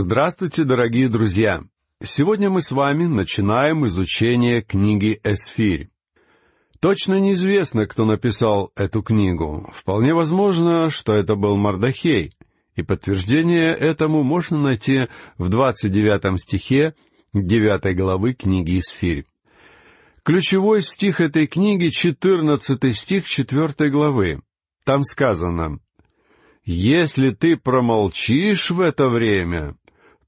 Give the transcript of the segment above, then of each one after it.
Здравствуйте, дорогие друзья! Сегодня мы с вами начинаем изучение книги «Эсфирь». Точно неизвестно, кто написал эту книгу. Вполне возможно, что это был Мардахей, и подтверждение этому можно найти в 29 стихе 9 главы книги «Эсфирь». Ключевой стих этой книги — 14 стих 4 главы. Там сказано «Если ты промолчишь в это время,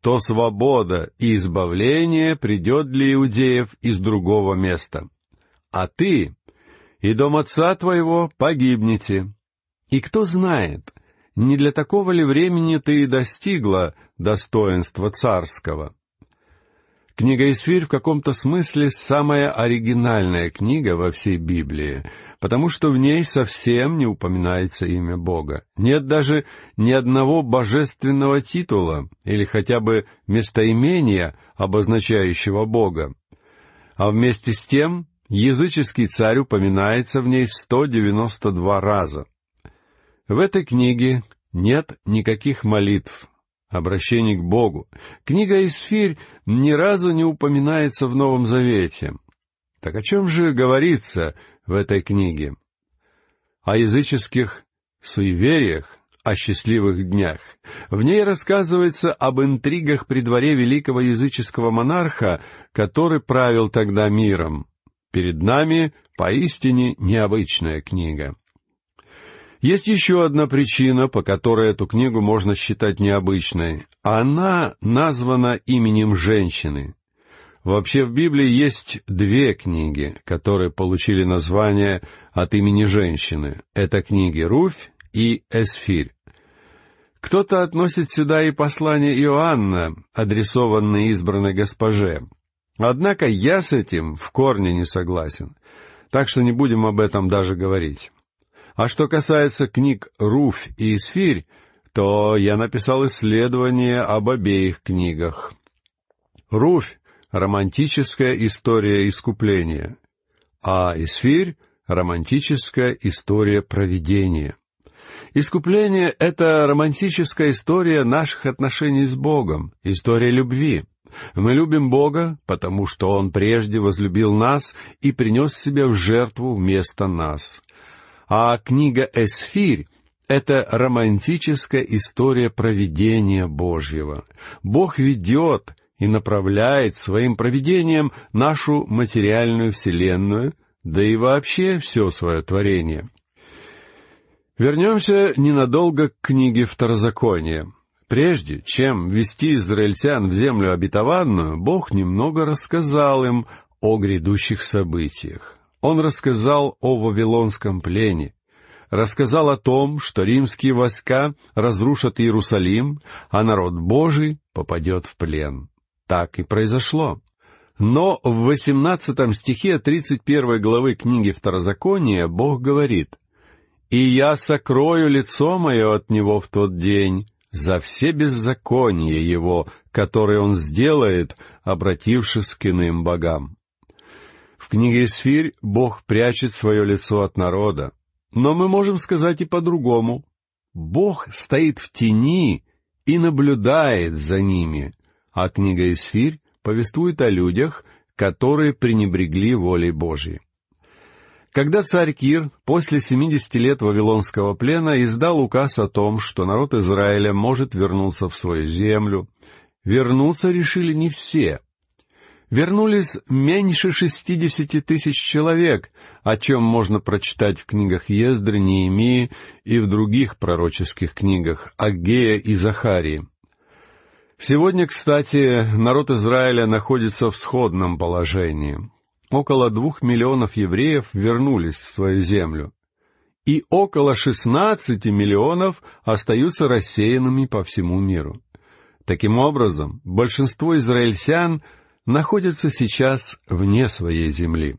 то свобода и избавление придет для иудеев из другого места. А ты и дом отца твоего погибнете. И кто знает, не для такого ли времени ты и достигла достоинства царского?» Книга Исфирь в каком-то смысле самая оригинальная книга во всей Библии, потому что в ней совсем не упоминается имя Бога. Нет даже ни одного божественного титула или хотя бы местоимения, обозначающего Бога. А вместе с тем языческий царь упоминается в ней 192 раза. В этой книге нет никаких молитв, Обращение к Богу. Книга Исфирь ни разу не упоминается в Новом Завете. Так о чем же говорится в этой книге? О языческих суевериях, о счастливых днях. В ней рассказывается об интригах при дворе великого языческого монарха, который правил тогда миром. Перед нами поистине необычная книга. Есть еще одна причина, по которой эту книгу можно считать необычной. Она названа именем женщины. Вообще в Библии есть две книги, которые получили название от имени женщины. Это книги Руфь и Эсфирь. Кто-то относит сюда и послание Иоанна, адресованное избранной госпоже. Однако я с этим в корне не согласен, так что не будем об этом даже говорить. А что касается книг «Руфь» и «Сфирь», то я написал исследование об обеих книгах. «Руфь» — романтическая история искупления, а «Исфирь» — романтическая история проведения. Искупление — это романтическая история наших отношений с Богом, история любви. Мы любим Бога, потому что Он прежде возлюбил нас и принес себя в жертву вместо нас. А книга «Эсфирь» — это романтическая история проведения Божьего. Бог ведет и направляет своим проведением нашу материальную вселенную, да и вообще все свое творение. Вернемся ненадолго к книге Второзакония. Прежде чем ввести израильтян в землю обетованную, Бог немного рассказал им о грядущих событиях. Он рассказал о Вавилонском плене, рассказал о том, что римские войска разрушат Иерусалим, а народ Божий попадет в плен. Так и произошло. Но в 18 стихе 31 главы книги Второзакония Бог говорит, «И я сокрою лицо мое от него в тот день, за все беззакония его, которые он сделает, обратившись к иным богам». В книге «Сфирь» Бог прячет свое лицо от народа. Но мы можем сказать и по-другому. Бог стоит в тени и наблюдает за ними, а книга «Исфирь» повествует о людях, которые пренебрегли волей Божьей. Когда царь Кир после 70 лет вавилонского плена издал указ о том, что народ Израиля может вернуться в свою землю, вернуться решили не все — вернулись меньше шестидесяти тысяч человек, о чем можно прочитать в книгах Ездры, Неемии и в других пророческих книгах Агея и Захарии. Сегодня, кстати, народ Израиля находится в сходном положении. Около двух миллионов евреев вернулись в свою землю, и около шестнадцати миллионов остаются рассеянными по всему миру. Таким образом, большинство израильтян – находится сейчас вне своей земли.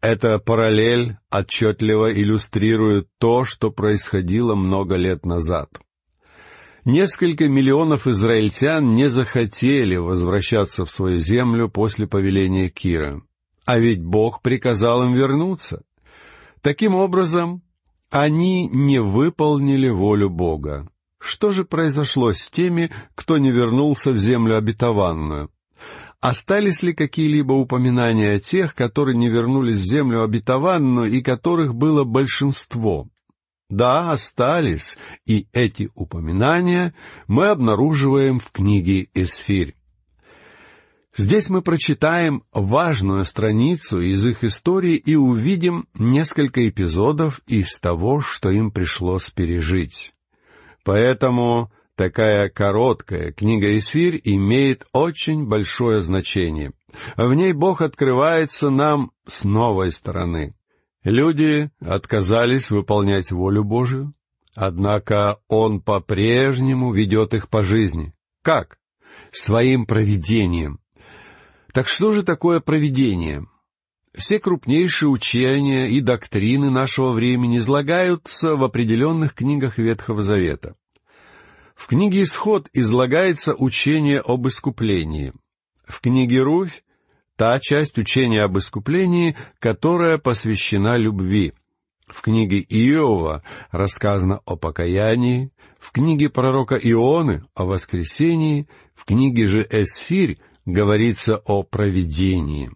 Эта параллель отчетливо иллюстрирует то, что происходило много лет назад. Несколько миллионов израильтян не захотели возвращаться в свою землю после повеления Кира. А ведь Бог приказал им вернуться. Таким образом, они не выполнили волю Бога. Что же произошло с теми, кто не вернулся в землю обетованную? Остались ли какие-либо упоминания о тех, которые не вернулись в землю обетованную и которых было большинство? Да, остались, и эти упоминания мы обнаруживаем в книге «Эсфирь». Здесь мы прочитаем важную страницу из их истории и увидим несколько эпизодов из того, что им пришлось пережить. Поэтому Такая короткая книга Исфир имеет очень большое значение. В ней Бог открывается нам с новой стороны. Люди отказались выполнять волю Божию, однако Он по-прежнему ведет их по жизни. Как? Своим провидением. Так что же такое провидение? Все крупнейшие учения и доктрины нашего времени излагаются в определенных книгах Ветхого Завета. В книге «Исход» излагается учение об искуплении. В книге «Руфь» — та часть учения об искуплении, которая посвящена любви. В книге Иова рассказано о покаянии, в книге пророка Ионы — о воскресении, в книге же Эсфирь говорится о проведении.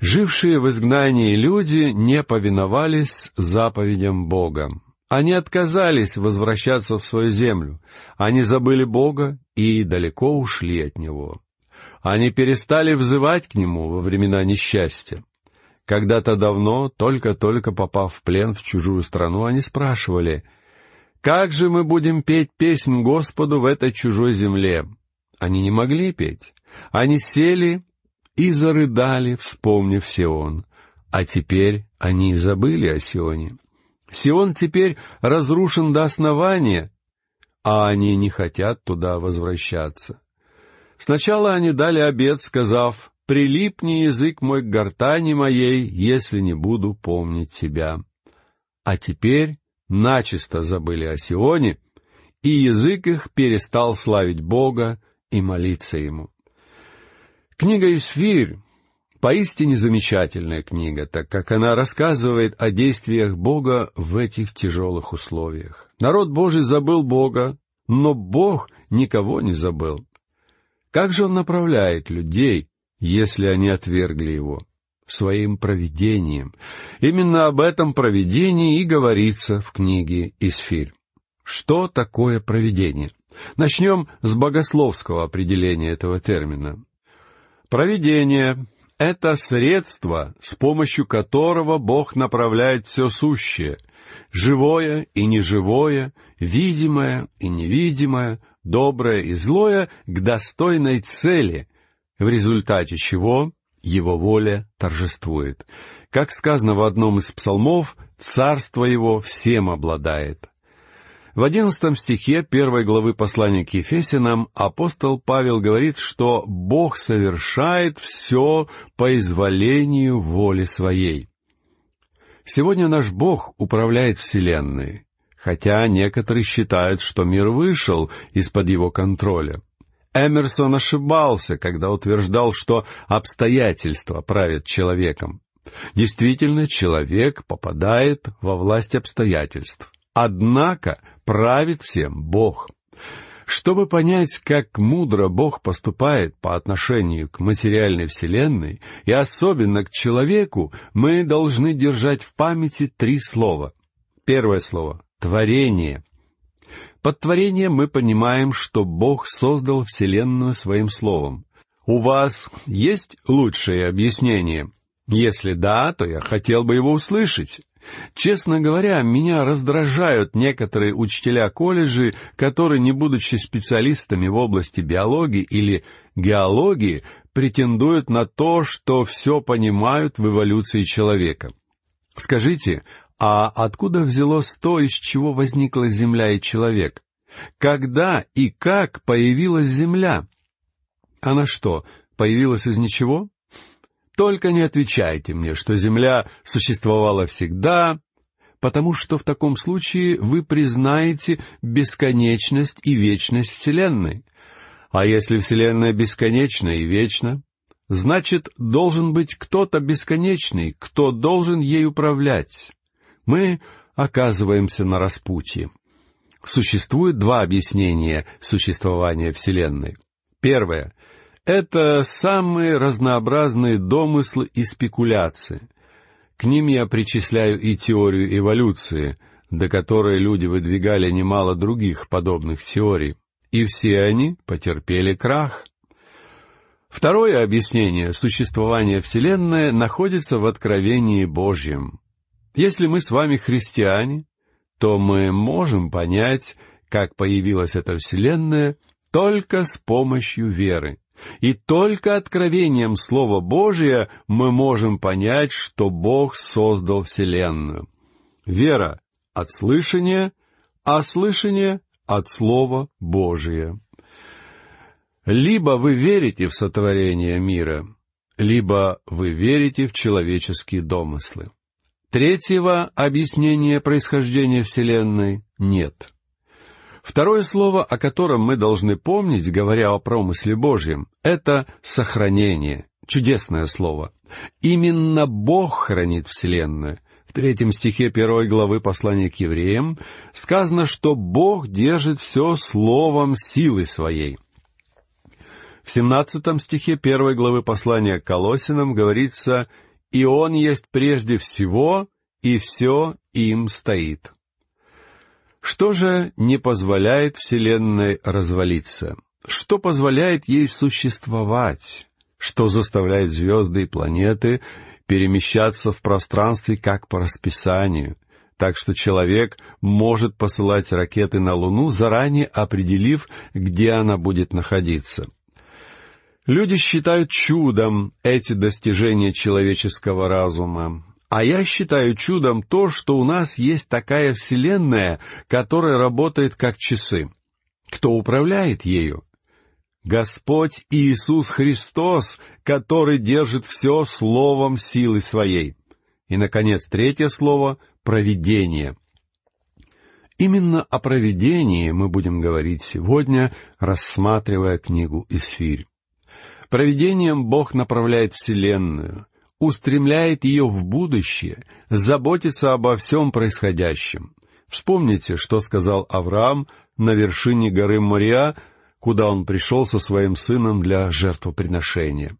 Жившие в изгнании люди не повиновались заповедям Бога. Они отказались возвращаться в свою землю. Они забыли Бога и далеко ушли от Него. Они перестали взывать к Нему во времена несчастья. Когда-то давно, только-только попав в плен в чужую страну, они спрашивали, «Как же мы будем петь песнь Господу в этой чужой земле?» Они не могли петь. Они сели и зарыдали, вспомнив Сион. А теперь они забыли о Сионе. Сион теперь разрушен до основания, а они не хотят туда возвращаться. Сначала они дали обед, сказав, «Прилипни язык мой к гортани моей, если не буду помнить тебя». А теперь начисто забыли о Сионе, и язык их перестал славить Бога и молиться Ему. Книга Исфирь Поистине замечательная книга, так как она рассказывает о действиях Бога в этих тяжелых условиях. Народ Божий забыл Бога, но Бог никого не забыл. Как же Он направляет людей, если они отвергли Его? Своим провидением. Именно об этом провидении и говорится в книге «Исфирь». Что такое провидение? Начнем с богословского определения этого термина. Провидение — это средство, с помощью которого Бог направляет все сущее — живое и неживое, видимое и невидимое, доброе и злое — к достойной цели, в результате чего его воля торжествует. Как сказано в одном из псалмов, «Царство его всем обладает». В одиннадцатом стихе первой главы послания к Ефесинам апостол Павел говорит, что «Бог совершает все по изволению воли своей». Сегодня наш Бог управляет Вселенной, хотя некоторые считают, что мир вышел из-под его контроля. Эмерсон ошибался, когда утверждал, что обстоятельства правят человеком. Действительно, человек попадает во власть обстоятельств. Однако правит всем Бог. Чтобы понять, как мудро Бог поступает по отношению к материальной вселенной и особенно к человеку, мы должны держать в памяти три слова. Первое слово — творение. Под творением мы понимаем, что Бог создал вселенную своим словом. У вас есть лучшее объяснение? Если да, то я хотел бы его услышать. Честно говоря, меня раздражают некоторые учителя колледжей, которые, не будучи специалистами в области биологии или геологии, претендуют на то, что все понимают в эволюции человека. Скажите, а откуда взялось то, из чего возникла Земля и человек? Когда и как появилась Земля? Она что, появилась из ничего? Только не отвечайте мне, что Земля существовала всегда, потому что в таком случае вы признаете бесконечность и вечность Вселенной. А если Вселенная бесконечна и вечна, значит, должен быть кто-то бесконечный, кто должен ей управлять. Мы оказываемся на распутье. Существует два объяснения существования Вселенной. Первое это самые разнообразные домыслы и спекуляции. К ним я причисляю и теорию эволюции, до которой люди выдвигали немало других подобных теорий, и все они потерпели крах. Второе объяснение существования Вселенной находится в откровении Божьем. Если мы с вами христиане, то мы можем понять, как появилась эта Вселенная, только с помощью веры. И только откровением Слова Божия мы можем понять, что Бог создал Вселенную. Вера от слышания, а слышание от Слова Божия. Либо вы верите в сотворение мира, либо вы верите в человеческие домыслы. Третьего объяснения происхождения Вселенной нет. Второе слово, о котором мы должны помнить, говоря о промысле Божьем, это «сохранение». Чудесное слово. Именно Бог хранит Вселенную. В третьем стихе первой главы послания к евреям сказано, что Бог держит все словом силы своей. В семнадцатом стихе первой главы послания к Колосинам говорится «И Он есть прежде всего, и все им стоит». Что же не позволяет Вселенной развалиться? Что позволяет ей существовать? Что заставляет звезды и планеты перемещаться в пространстве как по расписанию? Так что человек может посылать ракеты на Луну, заранее определив, где она будет находиться. Люди считают чудом эти достижения человеческого разума. А я считаю чудом то, что у нас есть такая вселенная, которая работает как часы. Кто управляет ею? Господь Иисус Христос, который держит все словом силы своей. И, наконец, третье слово — провидение. Именно о провидении мы будем говорить сегодня, рассматривая книгу «Исфирь». Провидением Бог направляет Вселенную, устремляет ее в будущее, заботится обо всем происходящем. Вспомните, что сказал Авраам на вершине горы Мария, куда он пришел со своим сыном для жертвоприношения.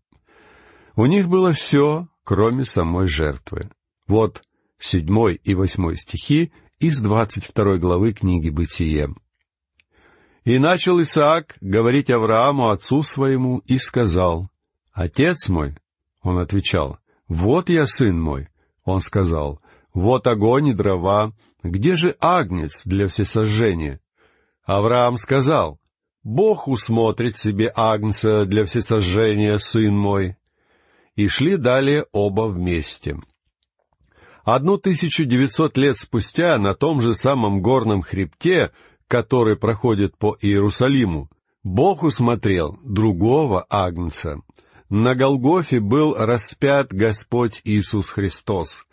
У них было все, кроме самой жертвы. Вот седьмой и восьмой стихи из двадцать второй главы книги «Бытие». «И начал Исаак говорить Аврааму, отцу своему, и сказал, «Отец мой», — он отвечал, «Вот я, сын мой», — он сказал, — «вот огонь и дрова, где же агнец для всесожжения?» Авраам сказал, «Бог усмотрит себе агнца для всесожжения, сын мой». И шли далее оба вместе. Одну тысячу девятьсот лет спустя на том же самом горном хребте, который проходит по Иерусалиму, Бог усмотрел другого агнца — на Голгофе был распят Господь Иисус Христос.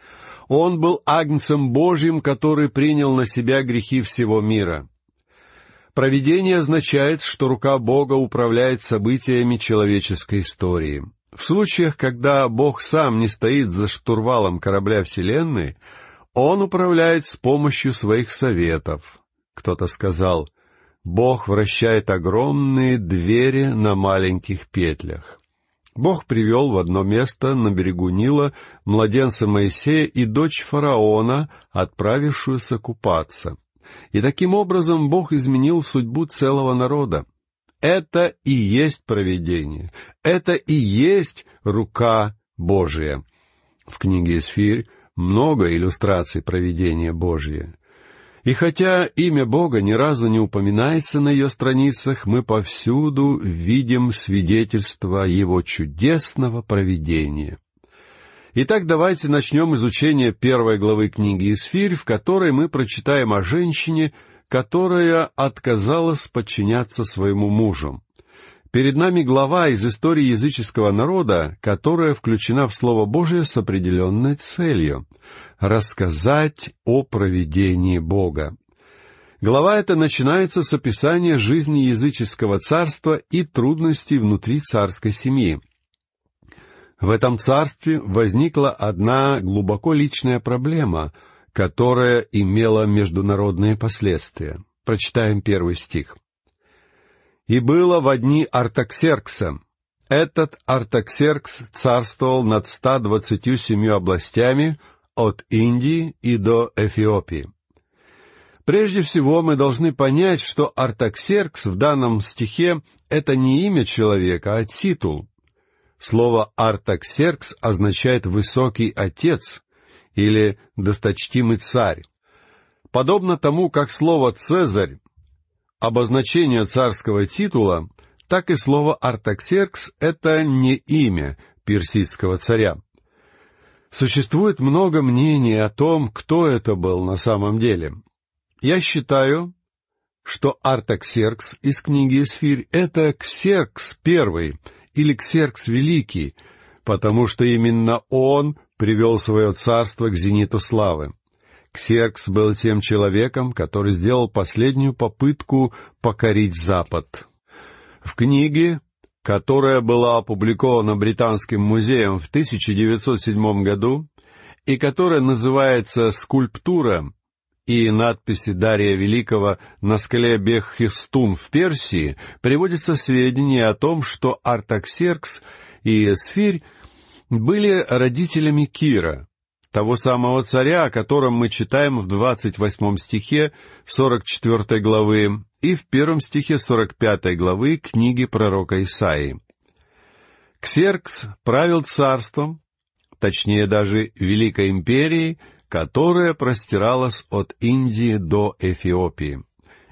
Он был агнцем Божьим, который принял на себя грехи всего мира. Проведение означает, что рука Бога управляет событиями человеческой истории. В случаях, когда Бог сам не стоит за штурвалом корабля Вселенной, Он управляет с помощью своих советов. Кто-то сказал, Бог вращает огромные двери на маленьких петлях. Бог привел в одно место на берегу Нила младенца Моисея и дочь фараона, отправившуюся купаться. И таким образом Бог изменил судьбу целого народа. Это и есть провидение, это и есть рука Божия. В книге «Эсфирь» много иллюстраций провидения Божия. И хотя имя Бога ни разу не упоминается на ее страницах, мы повсюду видим свидетельство его чудесного провидения. Итак, давайте начнем изучение первой главы книги «Исфирь», в которой мы прочитаем о женщине, которая отказалась подчиняться своему мужу. Перед нами глава из истории языческого народа, которая включена в Слово Божие с определенной целью рассказать о проведении Бога. Глава эта начинается с описания жизни языческого царства и трудностей внутри царской семьи. В этом царстве возникла одна глубоко личная проблема, которая имела международные последствия. Прочитаем первый стих. «И было в одни Артаксеркса. Этот Артаксеркс царствовал над ста двадцатью семью областями — от Индии и до Эфиопии. Прежде всего мы должны понять, что Артаксеркс в данном стихе — это не имя человека, а титул. Слово «Артаксеркс» означает «высокий отец» или «досточтимый царь». Подобно тому, как слово «цезарь» — обозначение царского титула, так и слово «Артаксеркс» — это не имя персидского царя. Существует много мнений о том, кто это был на самом деле. Я считаю, что Артаксеркс из книги «Эсфирь» — это Ксеркс I или Ксеркс Великий, потому что именно он привел свое царство к зениту славы. Ксеркс был тем человеком, который сделал последнюю попытку покорить Запад. В книге которая была опубликована Британским музеем в 1907 году и которая называется «Скульптура» и надписи Дария Великого на скале Беххистун в Персии приводятся сведения о том, что Артаксеркс и Эсфирь были родителями Кира, того самого царя, о котором мы читаем в двадцать восьмом стихе сорок четвертой главы и в первом стихе сорок пятой главы книги пророка Исаии. Ксеркс правил царством, точнее даже Великой империей, которая простиралась от Индии до Эфиопии.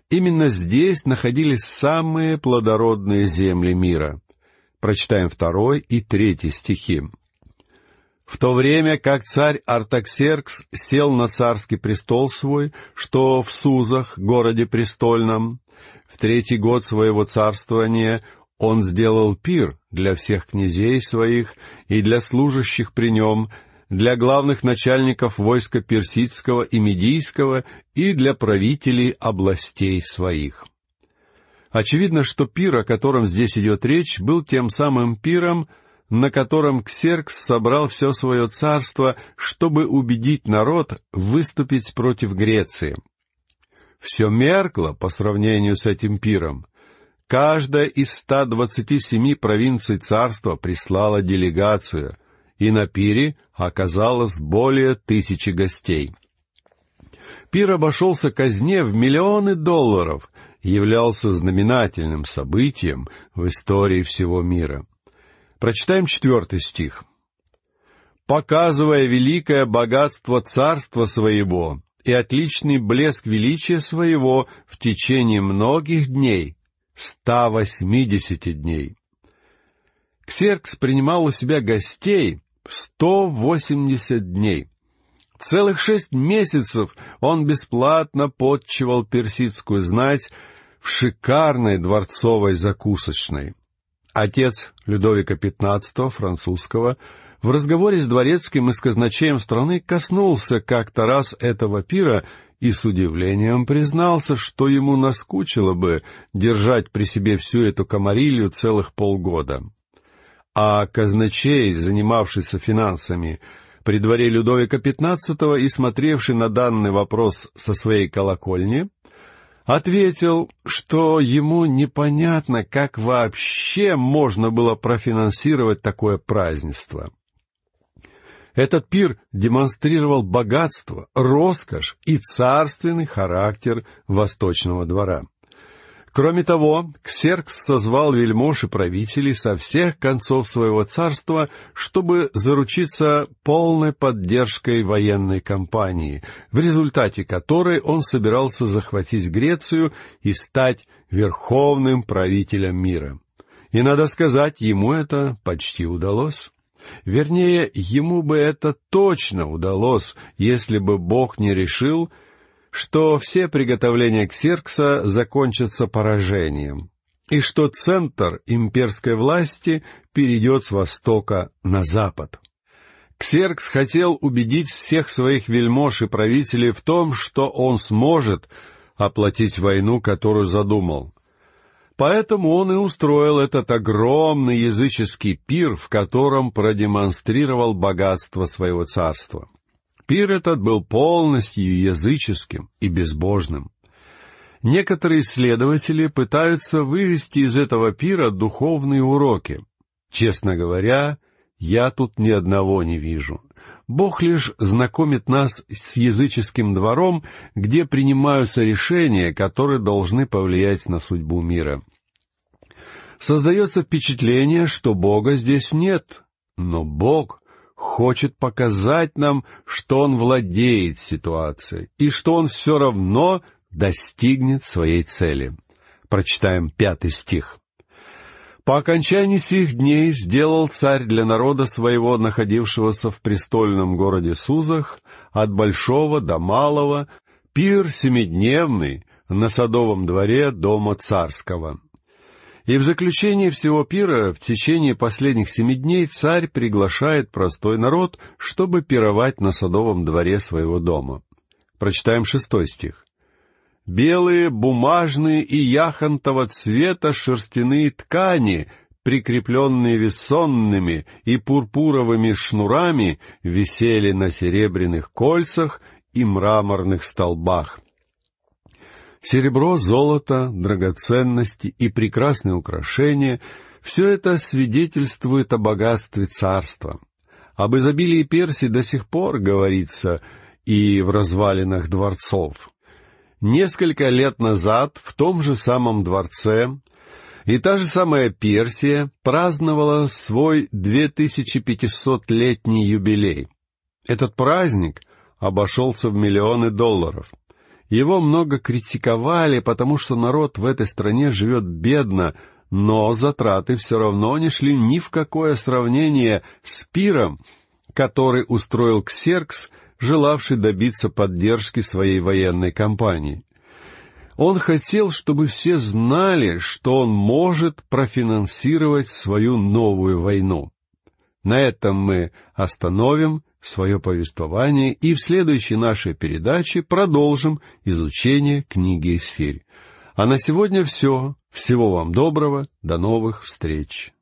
Именно здесь находились самые плодородные земли мира. Прочитаем второй и третий стихи. В то время как царь Артаксеркс сел на царский престол свой, что в Сузах, городе престольном, в третий год своего царствования он сделал пир для всех князей своих и для служащих при нем, для главных начальников войска персидского и медийского и для правителей областей своих. Очевидно, что пир, о котором здесь идет речь, был тем самым пиром, на котором Ксеркс собрал все свое царство, чтобы убедить народ выступить против Греции. Все меркло по сравнению с этим пиром. Каждая из 127 провинций царства прислала делегацию, и на пире оказалось более тысячи гостей. Пир обошелся казне в миллионы долларов, являлся знаменательным событием в истории всего мира — Прочитаем четвертый стих. «Показывая великое богатство царства своего и отличный блеск величия своего в течение многих дней, ста восьмидесяти дней». Ксеркс принимал у себя гостей сто восемьдесят дней — Целых шесть месяцев он бесплатно подчивал персидскую знать в шикарной дворцовой закусочной. Отец Людовика XV, французского, в разговоре с дворецким и с казначеем страны коснулся как-то раз этого пира и с удивлением признался, что ему наскучило бы держать при себе всю эту комарилью целых полгода. А казначей, занимавшийся финансами, при дворе Людовика XV и смотревший на данный вопрос со своей колокольни, ответил, что ему непонятно, как вообще можно было профинансировать такое празднество. Этот пир демонстрировал богатство, роскошь и царственный характер восточного двора. Кроме того, Ксеркс созвал вельмож и правителей со всех концов своего царства, чтобы заручиться полной поддержкой военной кампании, в результате которой он собирался захватить Грецию и стать верховным правителем мира. И, надо сказать, ему это почти удалось. Вернее, ему бы это точно удалось, если бы Бог не решил — что все приготовления Ксеркса закончатся поражением, и что центр имперской власти перейдет с востока на запад. Ксеркс хотел убедить всех своих вельмож и правителей в том, что он сможет оплатить войну, которую задумал. Поэтому он и устроил этот огромный языческий пир, в котором продемонстрировал богатство своего царства. Пир этот был полностью языческим и безбожным. Некоторые исследователи пытаются вывести из этого пира духовные уроки. Честно говоря, я тут ни одного не вижу. Бог лишь знакомит нас с языческим двором, где принимаются решения, которые должны повлиять на судьбу мира. Создается впечатление, что Бога здесь нет, но Бог хочет показать нам, что он владеет ситуацией и что он все равно достигнет своей цели. Прочитаем пятый стих. «По окончании сих дней сделал царь для народа своего, находившегося в престольном городе Сузах, от большого до малого, пир семидневный на садовом дворе дома царского». И в заключение всего пира в течение последних семи дней царь приглашает простой народ, чтобы пировать на садовом дворе своего дома. Прочитаем шестой стих. «Белые, бумажные и яхонтово цвета шерстяные ткани, прикрепленные весонными и пурпуровыми шнурами, висели на серебряных кольцах и мраморных столбах, Серебро, золото, драгоценности и прекрасные украшения — все это свидетельствует о богатстве царства. Об изобилии Персии до сих пор говорится и в развалинах дворцов. Несколько лет назад в том же самом дворце и та же самая Персия праздновала свой 2500-летний юбилей. Этот праздник обошелся в миллионы долларов. Его много критиковали, потому что народ в этой стране живет бедно, но затраты все равно не шли ни в какое сравнение с пиром, который устроил Ксеркс, желавший добиться поддержки своей военной кампании. Он хотел, чтобы все знали, что он может профинансировать свою новую войну. На этом мы остановим свое повествование и в следующей нашей передаче продолжим изучение книги «Сфирь». А на сегодня все. Всего вам доброго. До новых встреч.